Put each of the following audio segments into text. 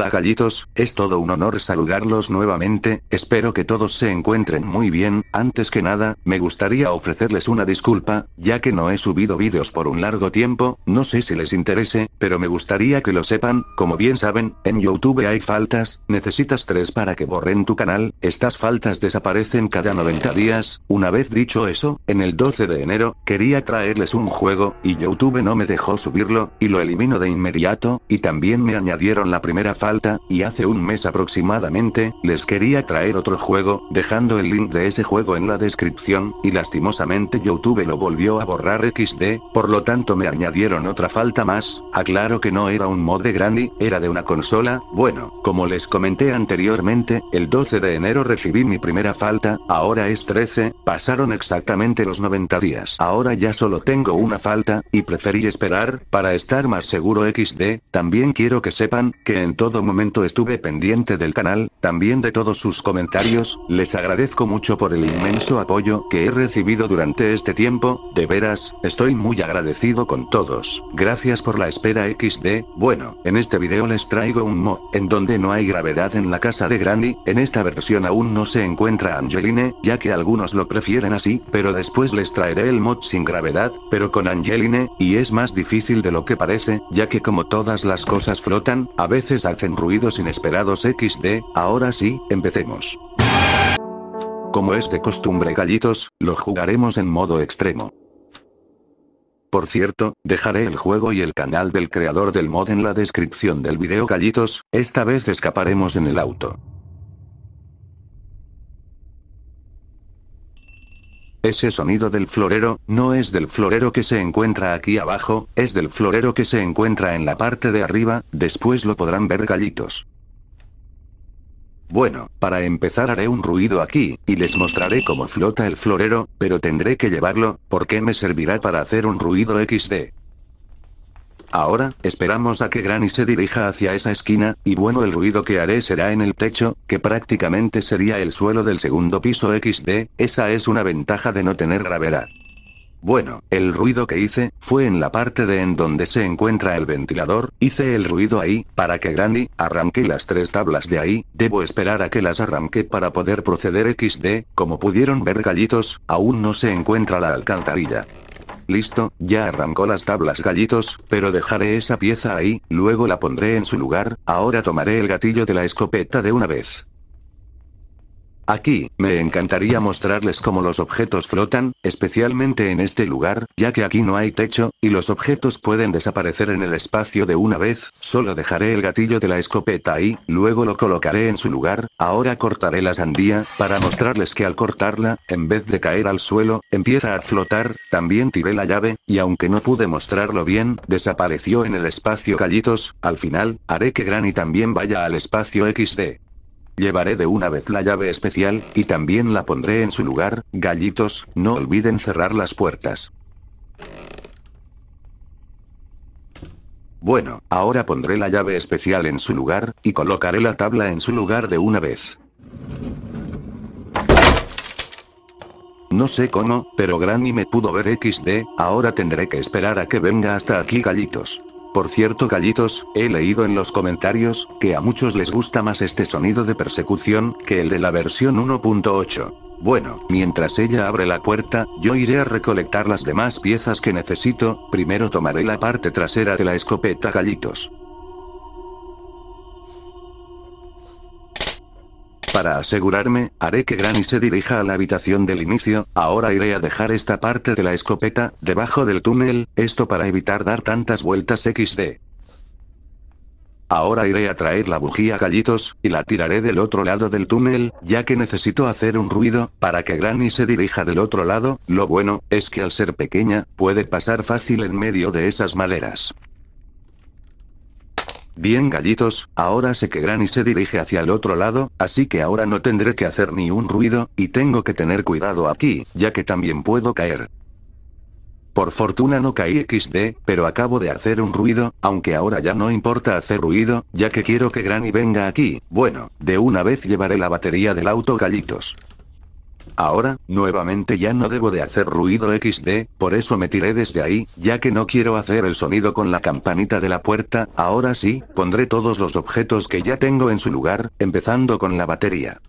Hola gallitos, es todo un honor saludarlos nuevamente, espero que todos se encuentren muy bien, antes que nada, me gustaría ofrecerles una disculpa, ya que no he subido vídeos por un largo tiempo, no sé si les interese, pero me gustaría que lo sepan, como bien saben, en YouTube hay faltas, necesitas tres para que borren tu canal, estas faltas desaparecen cada 90 días, una vez dicho eso, en el 12 de enero, quería traerles un juego, y YouTube no me dejó subirlo, y lo elimino de inmediato, y también me añadieron la primera falta falta, y hace un mes aproximadamente, les quería traer otro juego, dejando el link de ese juego en la descripción, y lastimosamente YouTube lo volvió a borrar XD, por lo tanto me añadieron otra falta más, aclaro que no era un mod de Granny, era de una consola, bueno, como les comenté anteriormente, el 12 de enero recibí mi primera falta, ahora es 13, pasaron exactamente los 90 días. Ahora ya solo tengo una falta, y preferí esperar, para estar más seguro XD, también quiero que sepan, que en todo momento estuve pendiente del canal, también de todos sus comentarios, les agradezco mucho por el inmenso apoyo que he recibido durante este tiempo, de veras, estoy muy agradecido con todos, gracias por la espera XD, bueno, en este video les traigo un mod, en donde no hay gravedad en la casa de Granny, en esta versión aún no se encuentra Angeline, ya que algunos lo prefieren así, pero después les traeré el mod sin gravedad, pero con Angeline, y es más difícil de lo que parece, ya que como todas las cosas flotan, a veces hacen ruidos inesperados XD, ahora sí, empecemos. Como es de costumbre gallitos, lo jugaremos en modo extremo. Por cierto, dejaré el juego y el canal del creador del mod en la descripción del video gallitos, esta vez escaparemos en el auto. Ese sonido del florero, no es del florero que se encuentra aquí abajo, es del florero que se encuentra en la parte de arriba, después lo podrán ver gallitos. Bueno, para empezar haré un ruido aquí, y les mostraré cómo flota el florero, pero tendré que llevarlo, porque me servirá para hacer un ruido XD. Ahora, esperamos a que Granny se dirija hacia esa esquina, y bueno el ruido que haré será en el techo, que prácticamente sería el suelo del segundo piso XD, esa es una ventaja de no tener gravedad. Bueno, el ruido que hice, fue en la parte de en donde se encuentra el ventilador, hice el ruido ahí, para que Granny, arranque las tres tablas de ahí, debo esperar a que las arranque para poder proceder XD, como pudieron ver gallitos, aún no se encuentra la alcantarilla. Listo, ya arrancó las tablas gallitos, pero dejaré esa pieza ahí, luego la pondré en su lugar, ahora tomaré el gatillo de la escopeta de una vez. Aquí, me encantaría mostrarles cómo los objetos flotan, especialmente en este lugar, ya que aquí no hay techo, y los objetos pueden desaparecer en el espacio de una vez, solo dejaré el gatillo de la escopeta ahí, luego lo colocaré en su lugar, ahora cortaré la sandía, para mostrarles que al cortarla, en vez de caer al suelo, empieza a flotar, también tiré la llave, y aunque no pude mostrarlo bien, desapareció en el espacio callitos, al final, haré que Granny también vaya al espacio XD. Llevaré de una vez la llave especial, y también la pondré en su lugar, gallitos, no olviden cerrar las puertas. Bueno, ahora pondré la llave especial en su lugar, y colocaré la tabla en su lugar de una vez. No sé cómo, pero Granny me pudo ver XD, ahora tendré que esperar a que venga hasta aquí gallitos. Por cierto gallitos, he leído en los comentarios, que a muchos les gusta más este sonido de persecución, que el de la versión 1.8. Bueno, mientras ella abre la puerta, yo iré a recolectar las demás piezas que necesito, primero tomaré la parte trasera de la escopeta gallitos. Para asegurarme, haré que Granny se dirija a la habitación del inicio, ahora iré a dejar esta parte de la escopeta, debajo del túnel, esto para evitar dar tantas vueltas XD. Ahora iré a traer la bujía gallitos, y la tiraré del otro lado del túnel, ya que necesito hacer un ruido, para que Granny se dirija del otro lado, lo bueno, es que al ser pequeña, puede pasar fácil en medio de esas maderas. Bien gallitos, ahora sé que Granny se dirige hacia el otro lado, así que ahora no tendré que hacer ni un ruido, y tengo que tener cuidado aquí, ya que también puedo caer. Por fortuna no caí XD, pero acabo de hacer un ruido, aunque ahora ya no importa hacer ruido, ya que quiero que Granny venga aquí, bueno, de una vez llevaré la batería del auto gallitos. Ahora, nuevamente ya no debo de hacer ruido XD, por eso me tiré desde ahí, ya que no quiero hacer el sonido con la campanita de la puerta, ahora sí, pondré todos los objetos que ya tengo en su lugar, empezando con la batería.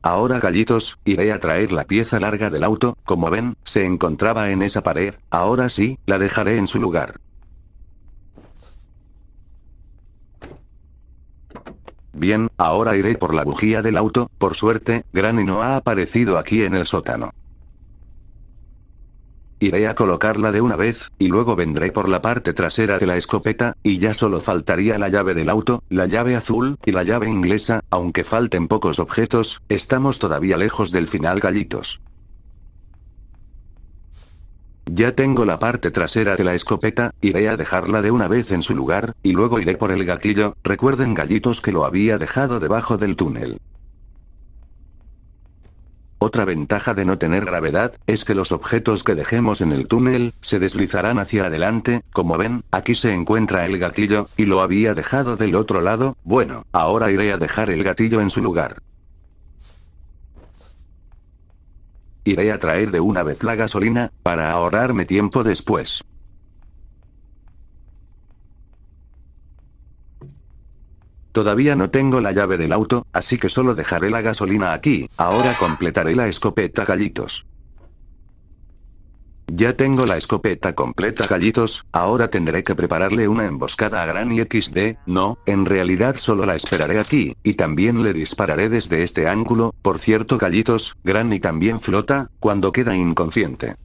Ahora gallitos, iré a traer la pieza larga del auto, como ven, se encontraba en esa pared, ahora sí, la dejaré en su lugar. Bien, ahora iré por la bujía del auto, por suerte, Granny no ha aparecido aquí en el sótano. Iré a colocarla de una vez, y luego vendré por la parte trasera de la escopeta, y ya solo faltaría la llave del auto, la llave azul, y la llave inglesa, aunque falten pocos objetos, estamos todavía lejos del final gallitos. Ya tengo la parte trasera de la escopeta, iré a dejarla de una vez en su lugar, y luego iré por el gatillo, recuerden gallitos que lo había dejado debajo del túnel. Otra ventaja de no tener gravedad, es que los objetos que dejemos en el túnel, se deslizarán hacia adelante, como ven, aquí se encuentra el gatillo, y lo había dejado del otro lado, bueno, ahora iré a dejar el gatillo en su lugar. Iré a traer de una vez la gasolina, para ahorrarme tiempo después. Todavía no tengo la llave del auto, así que solo dejaré la gasolina aquí, ahora completaré la escopeta gallitos. Ya tengo la escopeta completa gallitos, ahora tendré que prepararle una emboscada a Granny XD, no, en realidad solo la esperaré aquí, y también le dispararé desde este ángulo, por cierto gallitos, Granny también flota, cuando queda inconsciente.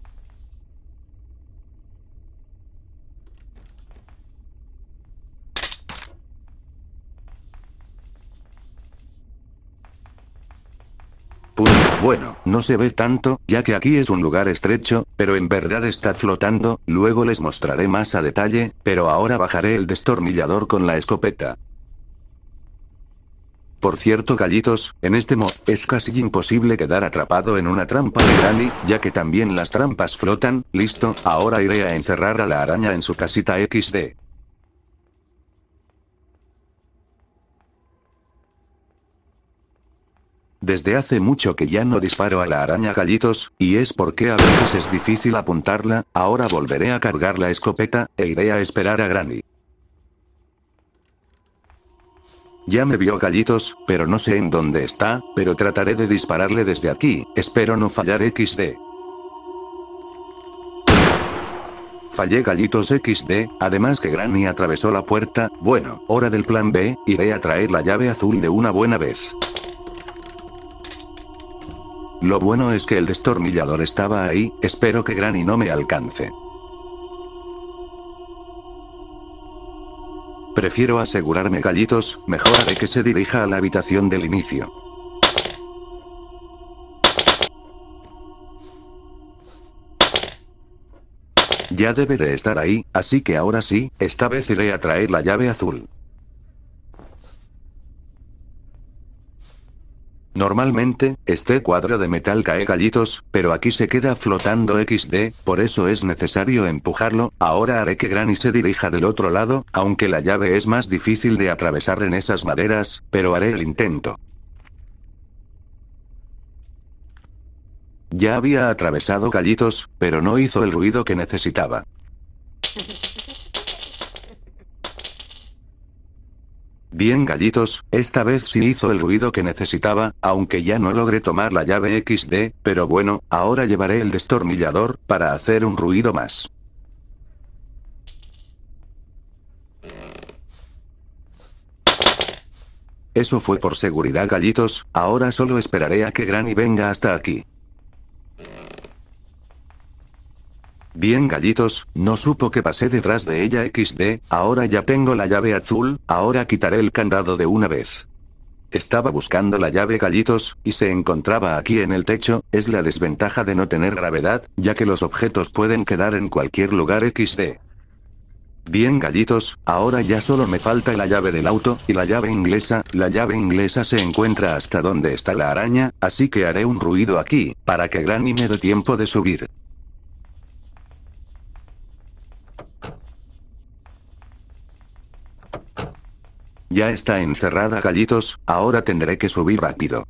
Pues, bueno, no se ve tanto, ya que aquí es un lugar estrecho, pero en verdad está flotando, luego les mostraré más a detalle, pero ahora bajaré el destornillador con la escopeta. Por cierto gallitos, en este mod, es casi imposible quedar atrapado en una trampa de Granny, ya que también las trampas flotan, listo, ahora iré a encerrar a la araña en su casita XD. Desde hace mucho que ya no disparo a la araña gallitos, y es porque a veces es difícil apuntarla, ahora volveré a cargar la escopeta, e iré a esperar a Granny. Ya me vio gallitos, pero no sé en dónde está, pero trataré de dispararle desde aquí, espero no fallar XD. Fallé gallitos XD, además que Granny atravesó la puerta, bueno, hora del plan B, iré a traer la llave azul de una buena vez. Lo bueno es que el destornillador estaba ahí, espero que Granny no me alcance. Prefiero asegurarme gallitos, mejor haré que se dirija a la habitación del inicio. Ya debe de estar ahí, así que ahora sí, esta vez iré a traer la llave azul. Normalmente, este cuadro de metal cae gallitos, pero aquí se queda flotando XD, por eso es necesario empujarlo, ahora haré que Granny se dirija del otro lado, aunque la llave es más difícil de atravesar en esas maderas, pero haré el intento. Ya había atravesado gallitos, pero no hizo el ruido que necesitaba. Bien gallitos, esta vez sí hizo el ruido que necesitaba, aunque ya no logré tomar la llave XD, pero bueno, ahora llevaré el destornillador, para hacer un ruido más. Eso fue por seguridad gallitos, ahora solo esperaré a que Granny venga hasta aquí. Bien gallitos, no supo que pasé detrás de ella XD, ahora ya tengo la llave azul, ahora quitaré el candado de una vez. Estaba buscando la llave gallitos, y se encontraba aquí en el techo, es la desventaja de no tener gravedad, ya que los objetos pueden quedar en cualquier lugar XD. Bien gallitos, ahora ya solo me falta la llave del auto, y la llave inglesa, la llave inglesa se encuentra hasta donde está la araña, así que haré un ruido aquí, para que Granny me dé tiempo de subir. Ya está encerrada gallitos, ahora tendré que subir rápido.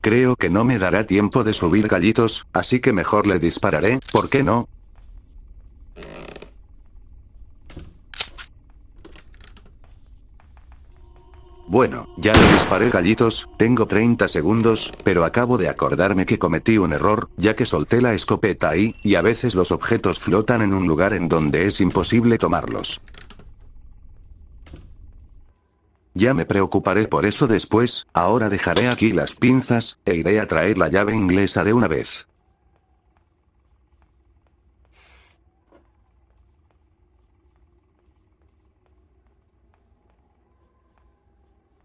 Creo que no me dará tiempo de subir gallitos, así que mejor le dispararé, ¿por qué no? Bueno, ya le disparé gallitos, tengo 30 segundos, pero acabo de acordarme que cometí un error, ya que solté la escopeta ahí, y a veces los objetos flotan en un lugar en donde es imposible tomarlos. Ya me preocuparé por eso después, ahora dejaré aquí las pinzas, e iré a traer la llave inglesa de una vez.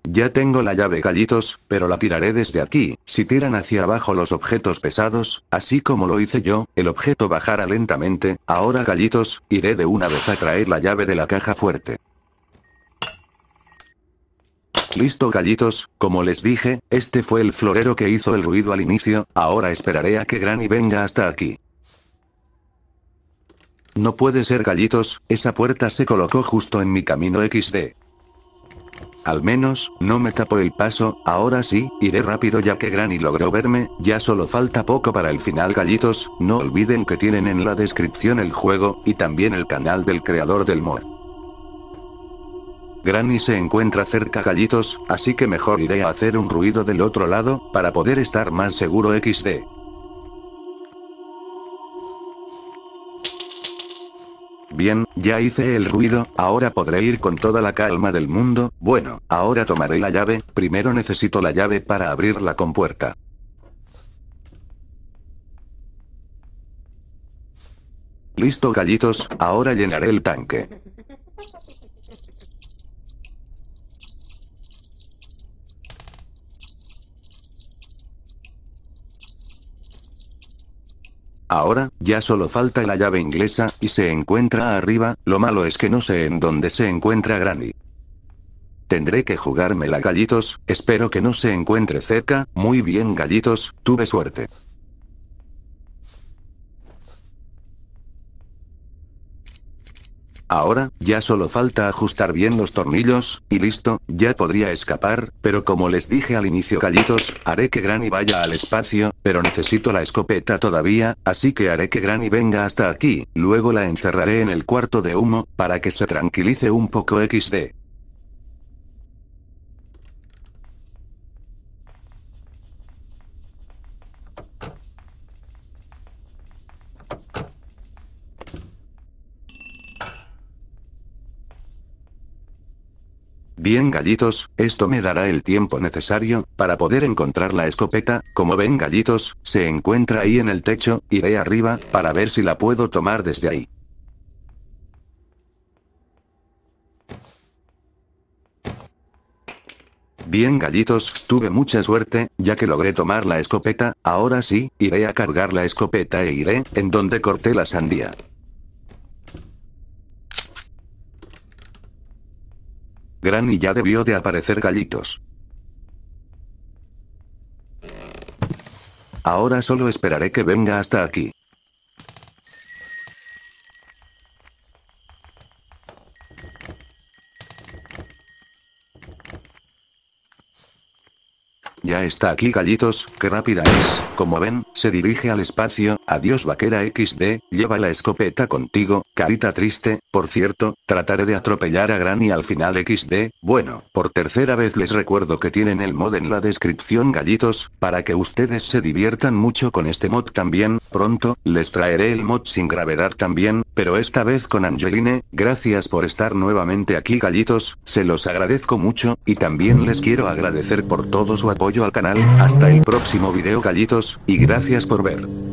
Ya tengo la llave gallitos, pero la tiraré desde aquí, si tiran hacia abajo los objetos pesados, así como lo hice yo, el objeto bajará lentamente, ahora gallitos, iré de una vez a traer la llave de la caja fuerte. Listo gallitos, como les dije, este fue el florero que hizo el ruido al inicio, ahora esperaré a que Granny venga hasta aquí. No puede ser gallitos, esa puerta se colocó justo en mi camino XD. Al menos, no me tapó el paso, ahora sí, iré rápido ya que Granny logró verme, ya solo falta poco para el final gallitos, no olviden que tienen en la descripción el juego, y también el canal del creador del mod. Granny se encuentra cerca gallitos, así que mejor iré a hacer un ruido del otro lado, para poder estar más seguro XD. Bien, ya hice el ruido, ahora podré ir con toda la calma del mundo, bueno, ahora tomaré la llave, primero necesito la llave para abrir la compuerta. Listo gallitos, ahora llenaré el tanque. Ahora, ya solo falta la llave inglesa, y se encuentra arriba, lo malo es que no sé en dónde se encuentra Granny. Tendré que jugármela gallitos, espero que no se encuentre cerca, muy bien gallitos, tuve suerte. Ahora, ya solo falta ajustar bien los tornillos, y listo, ya podría escapar, pero como les dije al inicio callitos, haré que Granny vaya al espacio, pero necesito la escopeta todavía, así que haré que Granny venga hasta aquí, luego la encerraré en el cuarto de humo, para que se tranquilice un poco XD. Bien gallitos, esto me dará el tiempo necesario, para poder encontrar la escopeta, como ven gallitos, se encuentra ahí en el techo, iré arriba, para ver si la puedo tomar desde ahí. Bien gallitos, tuve mucha suerte, ya que logré tomar la escopeta, ahora sí, iré a cargar la escopeta e iré, en donde corté la sandía. Granny ya debió de aparecer gallitos. Ahora solo esperaré que venga hasta aquí. Ya está aquí gallitos, qué rápida es, como ven, se dirige al espacio, Adiós vaquera XD, lleva la escopeta contigo, carita triste, por cierto, trataré de atropellar a Granny al final XD, bueno, por tercera vez les recuerdo que tienen el mod en la descripción gallitos, para que ustedes se diviertan mucho con este mod también, pronto, les traeré el mod sin gravedad también, pero esta vez con Angeline, gracias por estar nuevamente aquí gallitos, se los agradezco mucho, y también les quiero agradecer por todo su apoyo al canal, hasta el próximo video gallitos, y gracias por ver.